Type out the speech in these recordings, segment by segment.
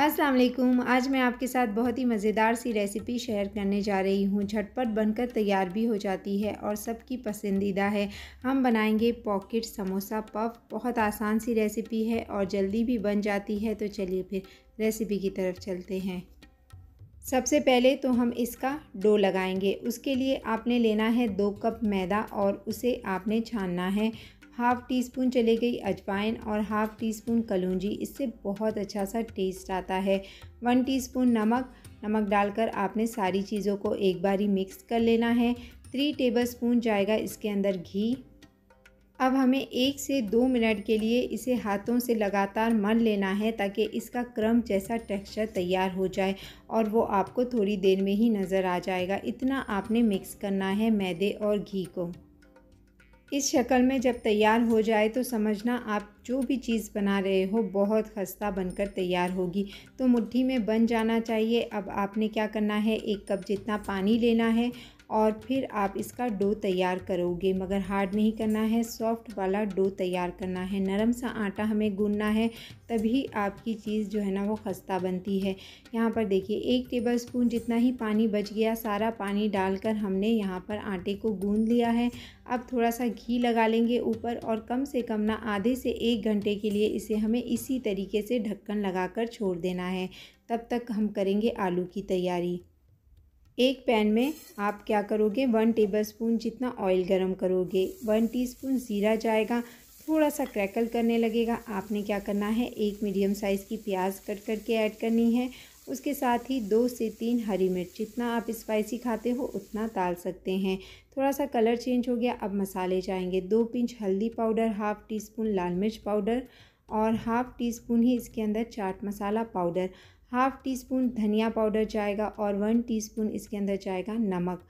अस्सलाम वालेकुम आज मैं आपके साथ बहुत ही मज़ेदार सी रेसिपी शेयर करने जा रही हूँ झटपट बनकर तैयार भी हो जाती है और सबकी पसंदीदा है हम बनाएंगे पॉकेट समोसा पफ बहुत आसान सी रेसिपी है और जल्दी भी बन जाती है तो चलिए फिर रेसिपी की तरफ चलते हैं सबसे पहले तो हम इसका डो लगाएंगे उसके लिए आपने लेना है दो कप मैदा और उसे आपने छानना है हाफ़ टी स्पून चले गई अजवाइन और हाफ़ टी स्पून कलौजी इससे बहुत अच्छा सा टेस्ट आता है वन टी स्पून नमक नमक डालकर आपने सारी चीज़ों को एक बारी मिक्स कर लेना है थ्री टेबल स्पून जाएगा इसके अंदर घी अब हमें एक से दो मिनट के लिए इसे हाथों से लगातार मल लेना है ताकि इसका क्रम जैसा टेक्सचर तैयार हो जाए और वो आपको थोड़ी देर में ही नज़र आ जाएगा इतना आपने मिक्स करना है मैदे और घी को इस शक्ल में जब तैयार हो जाए तो समझना आप जो भी चीज़ बना रहे हो बहुत खस्ता बनकर तैयार होगी तो मुट्ठी में बन जाना चाहिए अब आपने क्या करना है एक कप जितना पानी लेना है और फिर आप इसका डो तैयार करोगे मगर हार्ड नहीं करना है सॉफ्ट वाला डो तैयार करना है नरम सा आटा हमें गूंदना है तभी आपकी चीज़ जो है ना वो खस्ता बनती है यहाँ पर देखिए एक टेबल स्पून जितना ही पानी बच गया सारा पानी डालकर हमने यहाँ पर आटे को गूंद लिया है अब थोड़ा सा घी लगा लेंगे ऊपर और कम से कम ना आधे से एक घंटे के लिए इसे हमें इसी तरीके से ढक्कन लगाकर छोड़ देना है तब तक हम करेंगे आलू की तैयारी एक पैन में आप क्या करोगे वन टेबलस्पून जितना ऑयल गरम करोगे वन टीस्पून ज़ीरा जाएगा थोड़ा सा क्रैकल करने लगेगा आपने क्या करना है एक मीडियम साइज़ की प्याज कट करके ऐड करनी है उसके साथ ही दो से तीन हरी मिर्च जितना आप स्पाइसी खाते हो उतना डाल सकते हैं थोड़ा सा कलर चेंज हो गया अब मसाले जाएंगे दो पिंच हल्दी पाउडर हाफ़ टी स्पून लाल मिर्च पाउडर और हाफ़ टी स्पून ही इसके अंदर chaat masala powder half teaspoon धनिया पाउडर जाएगा और वन टीस्पून इसके अंदर जाएगा नमक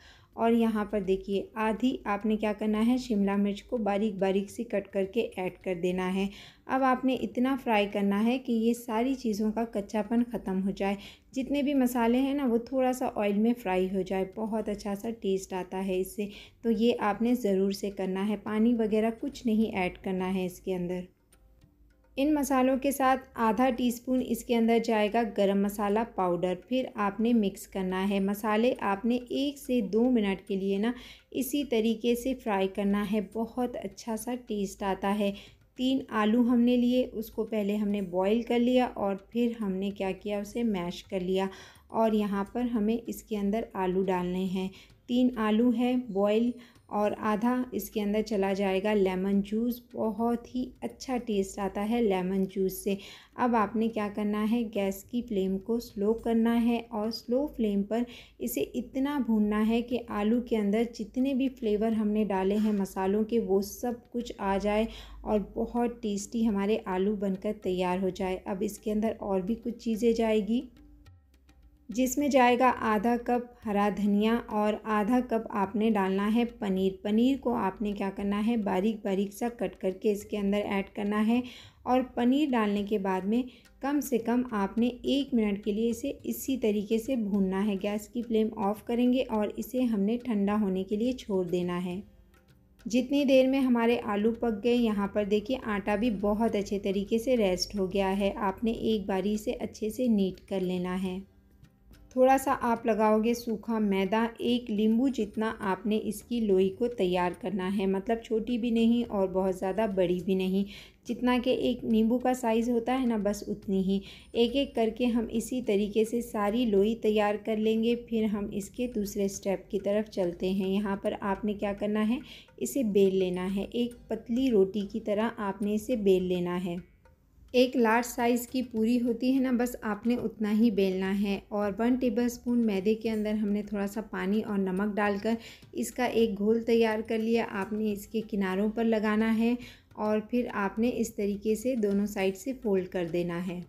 और यहाँ पर देखिए आधी आपने क्या करना है शिमला मिर्च को बारीक बारीक से कट करके ऐड कर देना है अब आपने इतना फ्राई करना है कि ये सारी चीज़ों का कच्चापन ख़त्म हो जाए जितने भी मसाले हैं ना वो थोड़ा सा ऑयल में फ्राई हो जाए बहुत अच्छा सा टेस्ट आता है इससे तो ये आपने ज़रूर से करना है पानी वगैरह कुछ नहीं ऐड करना है इसके अंदर इन मसालों के साथ आधा टीस्पून इसके अंदर जाएगा गरम मसाला पाउडर फिर आपने मिक्स करना है मसाले आपने एक से दो मिनट के लिए ना इसी तरीके से फ्राई करना है बहुत अच्छा सा टेस्ट आता है तीन आलू हमने लिए उसको पहले हमने बॉईल कर लिया और फिर हमने क्या किया उसे मैश कर लिया और यहाँ पर हमें इसके अंदर आलू डालने हैं तीन आलू है बॉयल और आधा इसके अंदर चला जाएगा लेमन जूस बहुत ही अच्छा टेस्ट आता है लेमन जूस से अब आपने क्या करना है गैस की फ्लेम को स्लो करना है और स्लो फ्लेम पर इसे इतना भूनना है कि आलू के अंदर जितने भी फ्लेवर हमने डाले हैं मसालों के वो सब कुछ आ जाए और बहुत टेस्टी हमारे आलू बनकर तैयार हो जाए अब इसके अंदर और भी कुछ चीज़ें जाएगी जिसमें जाएगा आधा कप हरा धनिया और आधा कप आपने डालना है पनीर पनीर को आपने क्या करना है बारीक बारीक सा कट करके इसके अंदर ऐड करना है और पनीर डालने के बाद में कम से कम आपने एक मिनट के लिए इसे इसी तरीके से भूनना है गैस की फ्लेम ऑफ़ करेंगे और इसे हमने ठंडा होने के लिए छोड़ देना है जितनी देर में हमारे आलू पक गए यहाँ पर देखिए आटा भी बहुत अच्छे तरीके से रेस्ट हो गया है आपने एक बारी इसे अच्छे से नीट कर लेना है थोड़ा सा आप लगाओगे सूखा मैदा एक नींबू जितना आपने इसकी लोई को तैयार करना है मतलब छोटी भी नहीं और बहुत ज़्यादा बड़ी भी नहीं जितना के एक नींबू का साइज़ होता है ना बस उतनी ही एक एक करके हम इसी तरीके से सारी लोई तैयार कर लेंगे फिर हम इसके दूसरे स्टेप की तरफ चलते हैं यहाँ पर आपने क्या करना है इसे बेल लेना है एक पतली रोटी की तरह आपने इसे बेल लेना है एक लार्ज साइज़ की पूरी होती है ना बस आपने उतना ही बेलना है और वन टेबल स्पून मैदे के अंदर हमने थोड़ा सा पानी और नमक डालकर इसका एक घोल तैयार कर लिया आपने इसके किनारों पर लगाना है और फिर आपने इस तरीके से दोनों साइड से फोल्ड कर देना है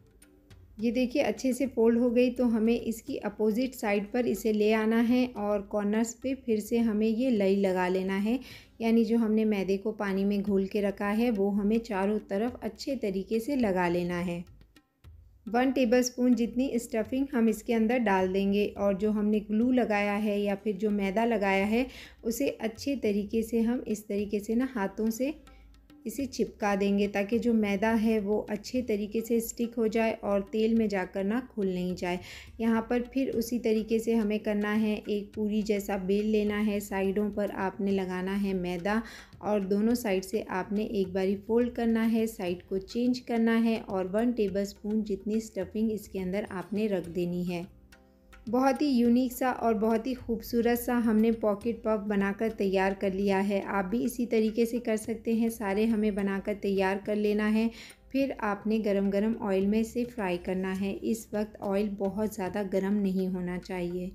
ये देखिए अच्छे से फोल्ड हो गई तो हमें इसकी अपोज़िट साइड पर इसे ले आना है और कॉर्नर्स पे फिर से हमें ये लई लगा लेना है यानी जो हमने मैदे को पानी में घोल के रखा है वो हमें चारों तरफ अच्छे तरीके से लगा लेना है वन टेबल स्पून जितनी स्टफिंग हम इसके अंदर डाल देंगे और जो हमने ग्लू लगाया है या फिर जो मैदा लगाया है उसे अच्छे तरीके से हम इस तरीके से ना हाथों से इसे चिपका देंगे ताकि जो मैदा है वो अच्छे तरीके से स्टिक हो जाए और तेल में जाकर ना खुल नहीं जाए यहाँ पर फिर उसी तरीके से हमें करना है एक पूरी जैसा बेल लेना है साइडों पर आपने लगाना है मैदा और दोनों साइड से आपने एक बारी फोल्ड करना है साइड को चेंज करना है और वन टेबल स्पून जितनी स्टफिंग इसके अंदर आपने रख देनी है बहुत ही यूनिक सा और बहुत ही खूबसूरत सा हमने पॉकेट पफ बनाकर तैयार कर लिया है आप भी इसी तरीके से कर सकते हैं सारे हमें बनाकर तैयार कर लेना है फिर आपने गरम गरम ऑयल में से फ्राई करना है इस वक्त ऑयल बहुत ज़्यादा गरम नहीं होना चाहिए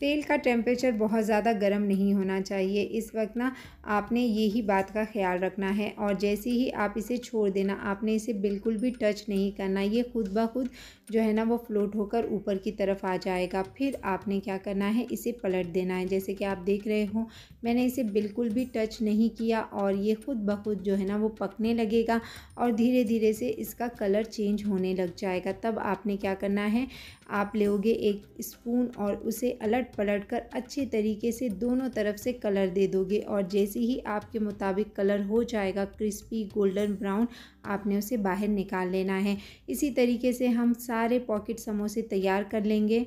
तेल का टेम्परेचर बहुत ज़्यादा गर्म नहीं होना चाहिए इस वक्त ना आपने ये ही बात का ख्याल रखना है और जैसे ही आप इसे छोड़ देना आपने इसे बिल्कुल भी टच नहीं करना ये खुद ब खुद जो है ना वो फ्लोट होकर ऊपर की तरफ आ जाएगा फिर आपने क्या करना है इसे पलट देना है जैसे कि आप देख रहे हो मैंने इसे बिल्कुल भी टच नहीं किया और ये खुद ब खुद जो है ना वो पकने लगेगा और धीरे धीरे से इसका कलर चेंज होने लग जाएगा तब आपने क्या करना है आप लोगे एक स्पून और उसे अलट पलट पलट कर अच्छे तरीके से दोनों तरफ से कलर दे दोगे और जैसे ही आपके मुताबिक कलर हो जाएगा क्रिस्पी गोल्डन ब्राउन आपने उसे बाहर निकाल लेना है इसी तरीके से हम सारे पॉकेट समोसे तैयार कर लेंगे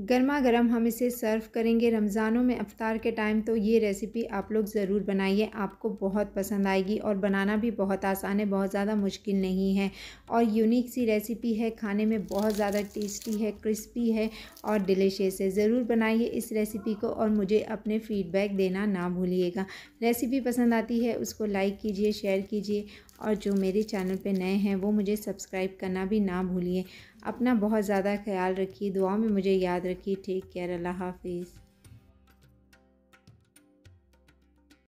गर्मा गर्म हम इसे सर्व करेंगे रमज़ानों में अफ्तार के टाइम तो ये रेसिपी आप लोग ज़रूर बनाइए आपको बहुत पसंद आएगी और बनाना भी बहुत आसान है बहुत ज़्यादा मुश्किल नहीं है और यूनिक सी रेसिपी है खाने में बहुत ज़्यादा टेस्टी है क्रिस्पी है और डिलीशियस है ज़रूर बनाइए इस रेसिपी को और मुझे अपने फीडबैक देना ना भूलिएगा रेसिपी पसंद आती है उसको लाइक कीजिए शेयर कीजिए और जो मेरे चैनल पे नए हैं वो मुझे सब्सक्राइब करना भी ना भूलिए अपना बहुत ज़्यादा ख्याल रखिए दुआ में मुझे याद रखिए टेक केयर अल्लाह हाफिज़